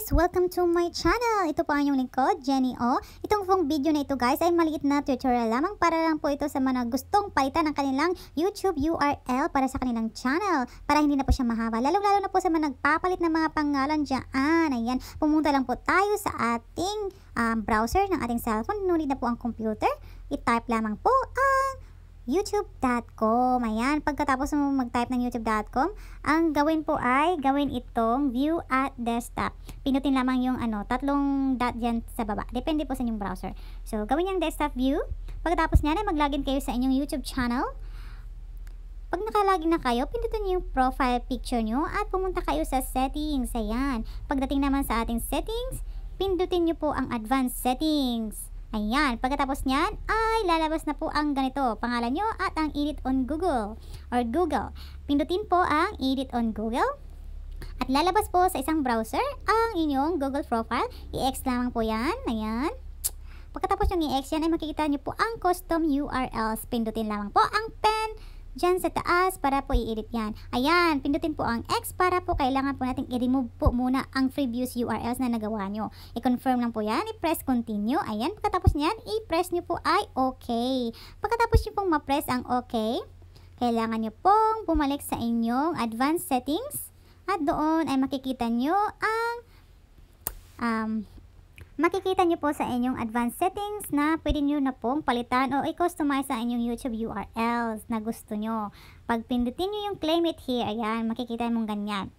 guys! Welcome to my channel! Ito po ang inyong lingkod, Jenny O. Itong pong video na ito guys ay maliit na tutorial lamang para lang po ito sa mga gustong palitan ng kanilang YouTube URL para sa kanilang channel para hindi na po siya mahaba. Lalo-lalo na po sa mga nagpapalit ng mga pangalan dyan. Ayan, pumunta lang po tayo sa ating um, browser ng ating cellphone. Nunit na po ang computer. I-type lamang po ang youtube.com. Ayan, pagkatapos mo mag-type ng youtube.com, ang gawin po ay gawin itong view at desktop. Pinutin lamang yung ano, tatlong dot dyan sa baba. Depende po sa inyong browser. So, gawin yung desktop view. Pagkatapos niyan ay mag-login kayo sa inyong YouTube channel. Pag nakalagin na kayo, pindutin niyo yung profile picture niyo at pumunta kayo sa settings. Ayan. Pagdating naman sa ating settings, pindutin niyo po ang advanced settings. Ayan, pagkatapos niyan ay lalabas na po ang ganito, pangalan nyo at ang edit on Google or Google. Pindutin po ang edit on Google at lalabas po sa isang browser ang inyong Google profile. I-X lamang po yan, ayan. Pagkatapos yung i-X yan ay makikita nyo po ang custom URLs. Pindutin lamang po ang dyan sa taas para po i-edit yan. Ayan, pindutin po ang X para po kailangan po natin i-remove po muna ang previous URLs na nagawa nyo. I-confirm lang po yan, i-press continue. Ayan, pagkatapos niyan, i-press nyo po ay OK. Pagkatapos nyo pong ma-press ang OK, kailangan nyo pong bumalik sa inyong advanced settings at doon ay makikita nyo ang um, makikita nyo po sa inyong advanced settings na pwede nyo na pong palitan o i-customize sa inyong YouTube URLs na gusto nyo. Pag pindutin nyo yung claim it here, ayan, makikita mong ganyan.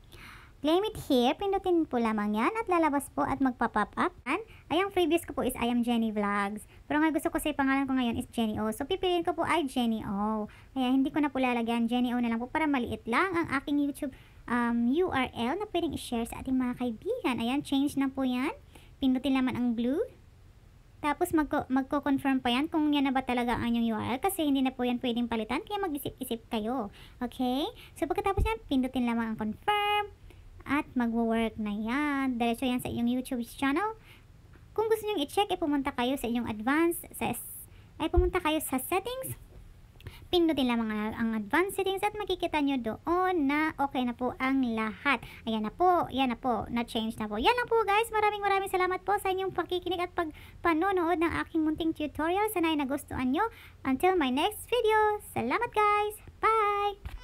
Claim it here, pindutin po lamang yan at lalabas po at magpa-pop up. Ay, ang previous ko po is I am Jenny Vlogs. Pero nga gusto ko sa pangalan ko ngayon is Jenny O. So, pipiliin ko po ay Jenny O. Kaya hindi ko na po lalagyan Jenny O na lang po para maliit lang ang aking YouTube um, URL na pwedeng i-share sa ating mga kaibigan. Ayan, change na po yan pindutin naman ang blue. Tapos magko, magko-confirm pa yan kung yan na ba talaga ang inyong URL kasi hindi na po yan pwedeng palitan kaya mag-isip-isip kayo. Okay? So pagkatapos yan, pindutin lamang ang confirm at magwo-work na yan. Diretso yan sa inyong YouTube channel. Kung gusto nyo i-check, ay pumunta kayo sa inyong advanced, sa, ay pumunta kayo sa settings. Pindutin lang mga, ang advanced settings at makikita nyo doon na okay na po ang lahat. Ayan na po, yan na po, na-change na po. Yan lang po guys, maraming maraming salamat po sa inyong pakikinig at pagpanonood ng aking munting tutorial. Sana ay nagustuhan nyo. Until my next video, salamat guys! Bye!